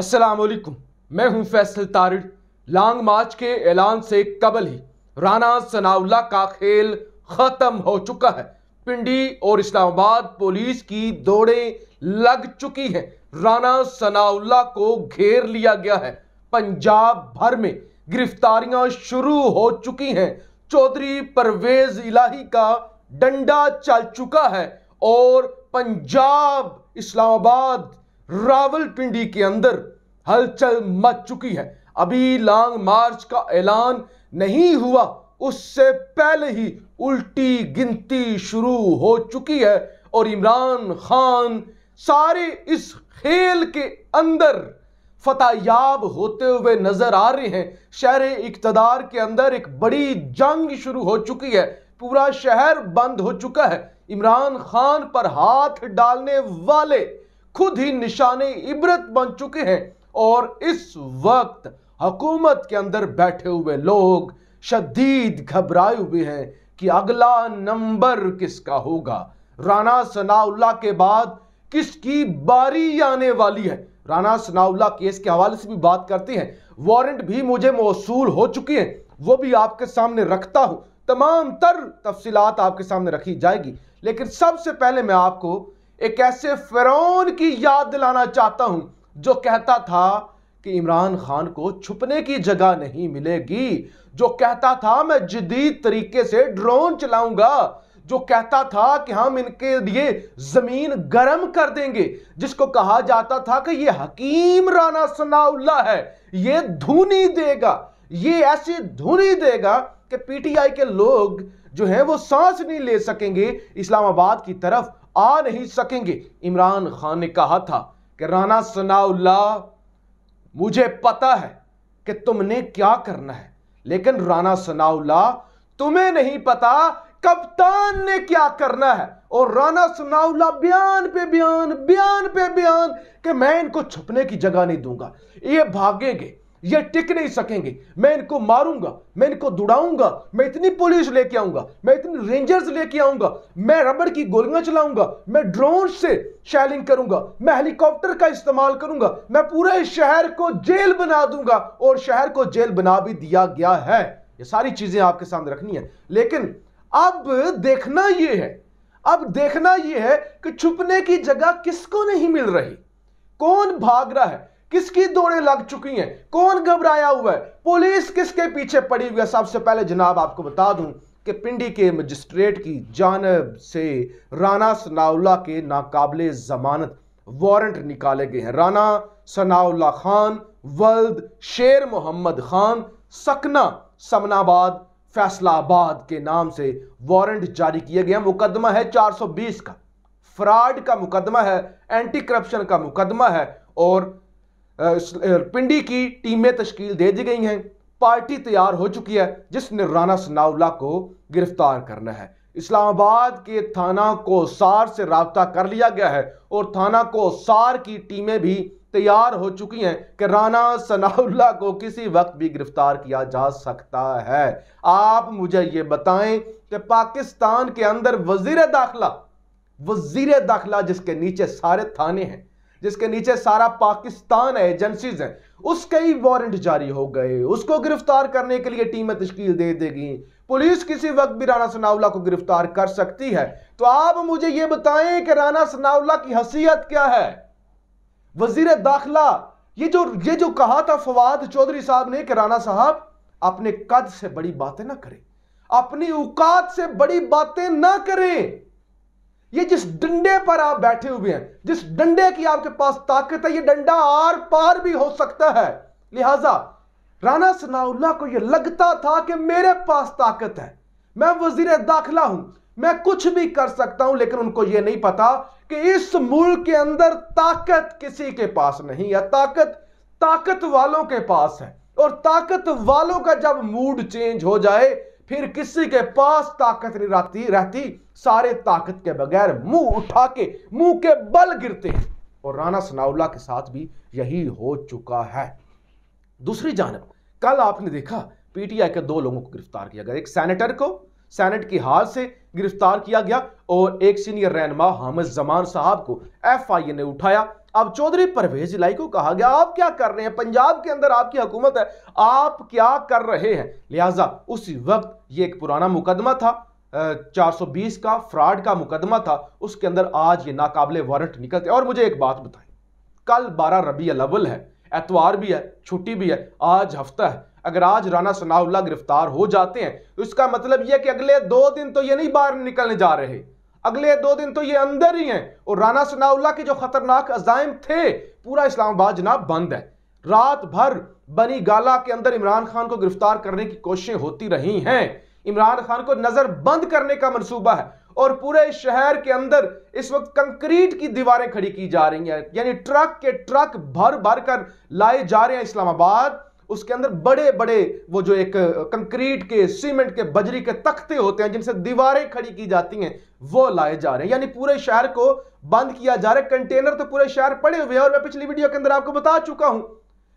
असलकुम मैं हूं फैसल तारिड लॉन्ग मार्च के ऐलान से कबल ही राना सनाउल्ला का खेल खत्म हो चुका है पिंडी और इस्लामाबाद पुलिस की दौड़ें लग चुकी हैं राना सनाउल्ला को घेर लिया गया है पंजाब भर में गिरफ्तारियां शुरू हो चुकी हैं चौधरी परवेज इलाही का डंडा चल चुका है और पंजाब इस्लामाबाद रावलपिंडी के अंदर हलचल मच चुकी है अभी लॉन्ग मार्च का ऐलान नहीं हुआ उससे पहले ही उल्टी गिनती शुरू हो चुकी है और इमरान खान सारे इस खेल के अंदर फतायाब होते हुए नजर आ रहे हैं शहर इकतदार के अंदर एक बड़ी जंग शुरू हो चुकी है पूरा शहर बंद हो चुका है इमरान खान पर हाथ डालने वाले खुद ही निशाने इबरत बन चुके हैं और इस वक्त हकूमत के अंदर बैठे हुए लोग शदीद घबराए हुए हैं कि अगला नंबर किसका होगा राणा सनाउल्ला के बाद किसकी बारी आने वाली है राना सनाउल्ला केस के हवाले से भी बात करते हैं वारंट भी मुझे मौसू हो चुकी हैं वो भी आपके सामने रखता हूं तमाम तर तफसीत आपके सामने रखी जाएगी लेकिन सबसे पहले मैं आपको एक ऐसे फिरौन की याद दिलाना चाहता हूं जो कहता था कि इमरान खान को छुपने की जगह नहीं मिलेगी जो कहता था मैं जदीद तरीके से ड्रोन चलाऊंगा जो कहता था कि हम इनके लिए जमीन गर्म कर देंगे जिसको कहा जाता था कि ये हकीम राना सनाउल्ला है ये धुनी देगा ये ऐसी धुनी देगा कि पीटीआई के लोग जो है वो सांस नहीं ले सकेंगे इस्लामाबाद की तरफ आ नहीं सकेंगे इमरान खान ने कहा था कि राना सनाउल्ला मुझे पता है कि तुमने क्या करना है लेकिन राना सनाउल्ला तुम्हें नहीं पता कप्तान ने क्या करना है और राना सनाउल्ला बयान पे बयान बयान पे बयान कि मैं इनको छुपने की जगह नहीं दूंगा ये भागेंगे ये टिक नहीं सकेंगे मैं इनको मारूंगा मैं इनको दुड़ाऊंगा मैं इतनी पुलिस लेके आऊंगा मैं इतनी रेंजर्स लेके आऊंगा मैं रबड़ की गोलियां चलाऊंगा मैं ड्रोन से शैलिंग करूंगा मैं हेलीकॉप्टर का इस्तेमाल करूंगा मैं पूरे शहर को जेल बना दूंगा और शहर को जेल बना भी दिया गया है ये सारी चीजें आपके सामने रखनी है लेकिन अब देखना यह है अब देखना यह है कि छुपने की जगह किसको नहीं मिल रही कौन भाग रहा है किसकी दौड़े लग चुकी हैं कौन घबराया हुआ है पुलिस किसके पीछे पड़ी हुई है सबसे पहले जनाब आपको बता दूं कि पिंडी के मजिस्ट्रेट की जानब से राना सनाउल्ला के नाकाबले जमानत वारंट निकाले गए हैं राना सनाउल्ला खान वल्द शेर मोहम्मद खान सकना समनाबाद फैसलाबाद के नाम से वारंट जारी किया गया मुकदमा है 420 का फ्रॉड का मुकदमा है एंटी करप्शन का मुकदमा है और पिंडी की टीमें तश्कील दे दी गई हैं पार्टी तैयार हो चुकी है जिसने राना सनाउल्ला को गिरफ्तार करना है इस्लामाबाद के थाना कोसार से रबता कर लिया गया है और थाना कोसार की टीमें भी तैयार हो चुकी हैं कि राना सनाउल्ला को किसी वक्त भी गिरफ्तार किया जा सकता है आप मुझे ये बताएं कि पाकिस्तान के अंदर वजीर दाखिला वजीर दाखिला जिसके नीचे सारे थाने हैं जिसके नीचे सारा पाकिस्तान है एजेंसीज हैं उसके ही वारंट जारी हो गए उसको गिरफ्तार करने के लिए टीमें तश्कील दे देगी पुलिस किसी वक्त भी राना सनावला को गिरफ्तार कर सकती है तो आप मुझे यह बताएं कि राना सनावला की हसीयत क्या है वजीर दाखिला ये जो ये जो कहा था फवाद चौधरी साहब ने कि राना साहब अपने कद से बड़ी बातें ना करें अपनी औकात से बड़ी बातें ना करें ये जिस डंडे पर आप बैठे हुए हैं जिस डंडे की आपके पास ताकत है ये डंडा आर पार भी हो सकता है लिहाजा राना सनाउल्ला को यह लगता था कि मेरे पास ताकत है मैं वजीर दाखिला हूं मैं कुछ भी कर सकता हूं लेकिन उनको यह नहीं पता कि इस मुल्क के अंदर ताकत किसी के पास नहीं है ताकत ताकत वालों के पास है और ताकत वालों का जब मूड चेंज हो जाए फिर किसी के पास ताकत नहीं रहती रहती सारे ताकत के बगैर मुंह उठा के मुंह के बल गिरते हैं और राना सनाउल्ला के साथ भी यही हो चुका है दूसरी जानब कल आपने देखा पीटीआई के दो लोगों को गिरफ्तार किया गया एक सेनेटर को सेनेट की हार से गिरफ्तार किया गया और एक सीनियर रहनमा हामिद जमान साहब को एफआईए ने उठाया अब चौधरी परवेज इलाई को कहा गया आप क्या कर रहे हैं पंजाब के अंदर आपकी हुकूमत है आप क्या कर रहे हैं लिहाजा उसी वक्त ये एक पुराना मुकदमा था 420 का फ्रॉड का मुकदमा था उसके अंदर आज ये नाकाबले वारंट निकलते और मुझे एक बात बताएं कल 12 रबी अलवल है एतवार भी है छुट्टी भी है आज हफ्ता है अगर आज राना सनाउल्ला गिरफ्तार हो जाते हैं तो इसका मतलब यह कि अगले दो दिन तो ये नहीं बाहर निकलने जा रहे अगले दो दिन तो ये अंदर ही हैं और राना सनाउल्ला के जो खतरनाक अजायम थे पूरा इस्लामाबाद जनाब बंद है रात भर बनी गाला के अंदर इमरान खान को गिरफ्तार करने की कोशिशें होती रही हैं इमरान खान को नजर बंद करने का मनसूबा है और पूरे शहर के अंदर इस वक्त कंक्रीट की दीवारें खड़ी की जा रही हैं यानी ट्रक के ट्रक भर भर कर लाए जा रहे हैं इस्लामाबाद उसके अंदर बड़े बड़े वो जो एक कंक्रीट के सीमेंट के बजरी के तख्ते होते हैं जिनसे दीवारें खड़ी की जाती हैं वो लाए जा रहे हैं यानी पूरे शहर को बंद किया जा रहा है कंटेनर तो पूरे शहर पड़े हुए हैं और मैं पिछली वीडियो के अंदर आपको बता चुका हूं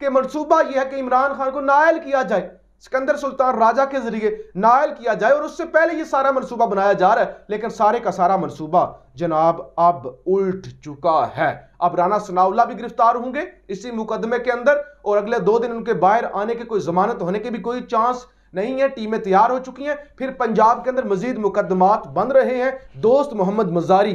कि मनसूबा यह है कि इमरान खान को नायल किया जाए सिकंदर सुल्तान राजा के जरिए नायल किया जाए और उससे पहले ये सारा मनसूबा बनाया जा रहा है लेकिन सारे का सारा मनसूबा जनाब अब उल्ट चुका है अब राना सनाउल्ला भी गिरफ्तार होंगे इसी मुकदमे के अंदर और अगले दो दिन उनके बाहर आने के कोई जमानत होने के भी कोई चांस नहीं है टीमें तैयार हो चुकी हैं फिर पंजाब के अंदर मजीद मुकदमात बन रहे हैं दोस्त मोहम्मद मजारी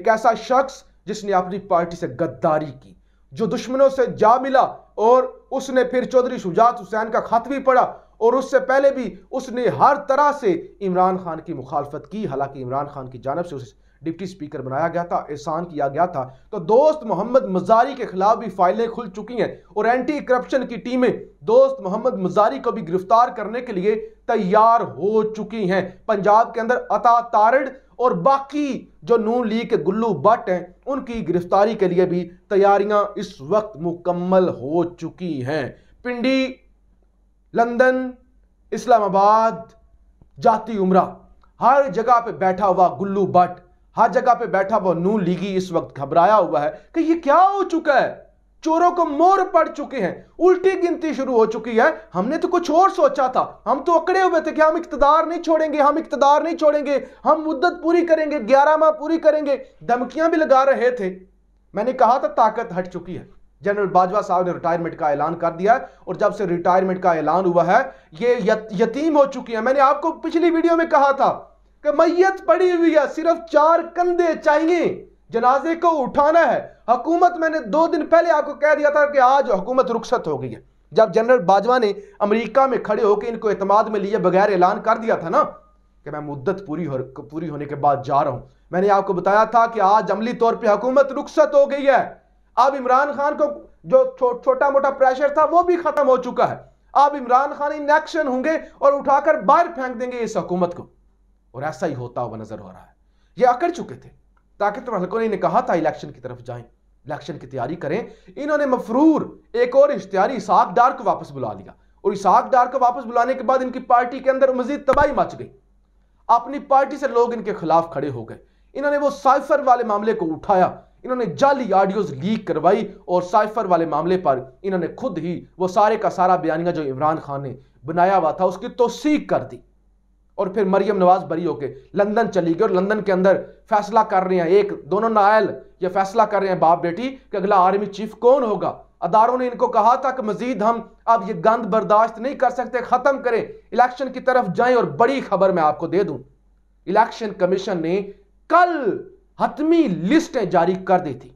एक ऐसा शख्स जिसने अपनी पार्टी से गद्दारी की जो दुश्मनों से जा मिला और उसने फिर चौधरी शुजात हुसैन का खत भी पढ़ा और उससे पहले भी उसने हर तरह से इमरान खान की मुखालफत की हालांकि इमरान खान की जानब से उसे डिप्टी स्पीकर बनाया गया था एहसान किया गया था तो दोस्त मोहम्मद मजारी के खिलाफ भी फाइलें खुल चुकी हैं और एंटी करप्शन की टीमें दोस्त मोहम्मद मजारी को भी गिरफ्तार करने के लिए तैयार हो चुकी हैं पंजाब के अंदर अता तारड़ और बाकी जो नून लीग के गुल्लू बट हैं उनकी गिरफ्तारी के लिए भी तैयारियां इस वक्त मुकम्मल हो चुकी हैं पिंडी लंदन इस्लामाबाद जाति उमरा हर जगह पे बैठा हुआ गुल्लू बट हर जगह पे बैठा हुआ नून लीगी इस वक्त घबराया हुआ है कि ये क्या हो चुका है चोरों को मोर पड़ चुके हैं उल्टी गिनती शुरू हो चुकी है हमने तो कुछ और सोचा था हम तो अकड़े हुए थे कि हम इकतदार नहीं छोड़ेंगे हम इकतदार नहीं छोड़ेंगे हम मुद्दत पूरी करेंगे ग्यारह माह पूरी करेंगे धमकियां भी लगा रहे थे मैंने कहा था ताकत हट चुकी है जनरल बाजवा साहब ने रिटायरमेंट का ऐलान कर दिया है और जब से रिटायरमेंट का ऐलान हुआ है ये यतीम हो चुकी है मैंने आपको पिछली वीडियो में कहा था कि मैयत पड़ी हुई है सिर्फ चार कंधे चाहिए जनाजे को उठाना है हकूमत मैंने दो दिन पहले आपको कह दिया था कि आज हुकूमत रुखसत हो गई है जब जनरल बाजवा ने अमेरिका में खड़े होकर इनको एतमाद में लिए बगैर ऐलान कर दिया था ना कि मैं मुद्दत पूरी हो पूरी होने के बाद जा रहा हूं मैंने आपको बताया था कि आज अमली तौर पर हकूमत रुखसत हो गई है अब इमरान खान को जो छो, छोटा मोटा प्रेशर था वो भी खत्म हो चुका है अब इमरान खान इन एक्शन होंगे और उठाकर बाहर फेंक देंगे इस हकूमत को और ऐसा ही होता हुआ नजर हो रहा है ये अकड़ चुके थे ताकि तुम हल्कों ने कहा था इलेक्शन की तरफ जाएं इलेक्शन की तैयारी करें इन्होंने मफरूर एक और इश्तिहारी इसाक डार को वापस बुला लिया और इसाक डार को वापस बुलाने के बाद इनकी पार्टी के अंदर मजीद तबाही मच गई अपनी पार्टी से लोग इनके खिलाफ खड़े हो गए इन्होंने वो साइफर वाले मामले को उठाया इन्होंने जाली ऑडियोज लीक करवाई और साइफर वाले मामले पर इन्होंने खुद ही वो सारे का सारा बयानिया जो इमरान खान ने बनाया हुआ था उसकी तोसीक कर दी और फिर मरियम नवाज बरी होके लंदन चली गई और लंदन के अंदर फैसला कर रहे हैं एक दोनों नायल ये फैसला कर रहे हैं बाप बेटी कि अगला आर्मी चीफ कौन होगा अदारों ने इनको कहा था कि मजीद हम अब ये गंद बर्दाश्त नहीं कर सकते ख़त्म करें इलेक्शन की तरफ जाएं और बड़ी खबर मैं आपको दे दूं इलेक्शन कमीशन ने कल हतमी लिस्टें जारी कर दी थी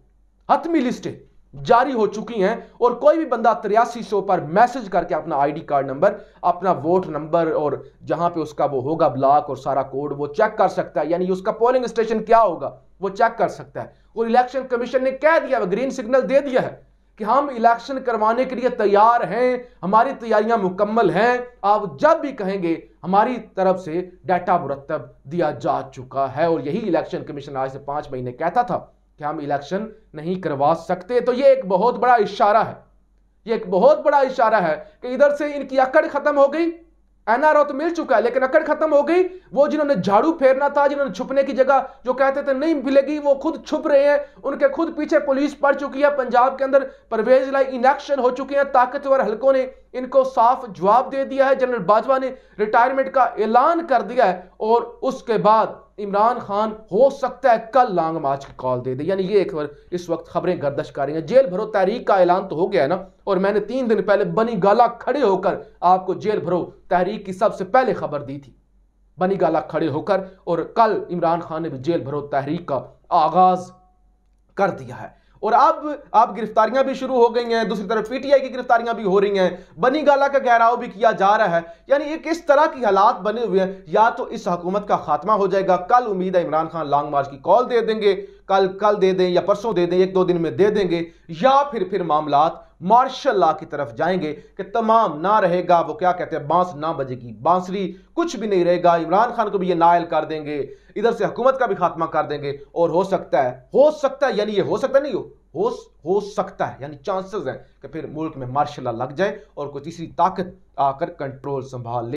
हतमी लिस्टें जारी हो चुकी हैं और कोई भी बंदा तिरासी सौ पर मैसेज करके अपना आईडी कार्ड नंबर अपना वोट नंबर और जहां पे उसका वो होगा ब्लॉक और सारा कोड वो चेक कर सकता है यानी उसका पोलिंग स्टेशन क्या होगा वो चेक कर सकता है और इलेक्शन कमीशन ने कह दिया ग्रीन सिग्नल दे दिया है कि हम इलेक्शन करवाने के लिए तैयार हैं हमारी तैयारियां मुकम्मल हैं आप जब भी कहेंगे हमारी तरफ से डाटा मुरतब दिया जा चुका है और यही इलेक्शन कमीशन आज से पांच महीने कहता था क्या हम इलेक्शन नहीं करवा सकते तो ये एक बहुत बड़ा इशारा है ये एक बहुत बड़ा इशारा है कि इधर से इनकी अकड़ खत्म हो गई एनआरओ तो मिल चुका है लेकिन अकड़ खत्म हो गई वो जिन्होंने झाड़ू फेरना था जिन्होंने छुपने की जगह जो कहते थे नहीं मिलेगी वो खुद छुप रहे हैं उनके खुद पीछे पुलिस पड़ चुकी है पंजाब के अंदर परवेज लाई इनेक्शन हो चुके हैं ताकतवर हलकों ने इनको साफ जवाब दे दिया है जनरल बाजवा ने रिटायरमेंट का ऐलान कर दिया है और उसके बाद इमरान खान हो सकता है कल लॉन्ग मार्च की कॉल दे दे यानी ये एक बार इस वक्त खबरें गर्दश कर रही हैं जेल भरो तहरीक का ऐलान तो हो गया है ना और मैंने तीन दिन पहले बनी गाला खड़े होकर आपको जेल भरो तहरीक की सबसे पहले खबर दी थी बनी गाला खड़े होकर और कल इमरान खान ने भी जेल भरो तहरीक का आगाज कर दिया है और अब आप गिरफ्तारियां भी शुरू हो गई हैं दूसरी तरफ पीटीआई की गिरफ्तारियां भी हो रही हैं बनीगाला का गहराव भी किया जा रहा है यानी एक इस तरह की हालात बने हुए हैं या तो इस हकूमत का खात्मा हो जाएगा कल उम्मीद है इमरान खान लॉन्ग मार्च की कॉल दे देंगे कल कल दे दें या परसों दे दें एक दो दिन में दे देंगे या फिर फिर मामला मार्शल लॉ की तरफ जाएंगे कि तमाम ना रहेगा वो क्या कहते हैं बांस ना बजेगी बांसरी कुछ भी नहीं रहेगा इमरान खान को भी ये नायल कर देंगे इधर से हुकूमत का भी खात्मा कर देंगे और हो सकता है हो सकता है यानी ये हो सकता नहीं हो हो हो सकता है यानी चांसेस हैं कि फिर मुल्क में मार्शल लॉ लग जाए और कोई तीसरी ताकत आकर कंट्रोल संभाल ले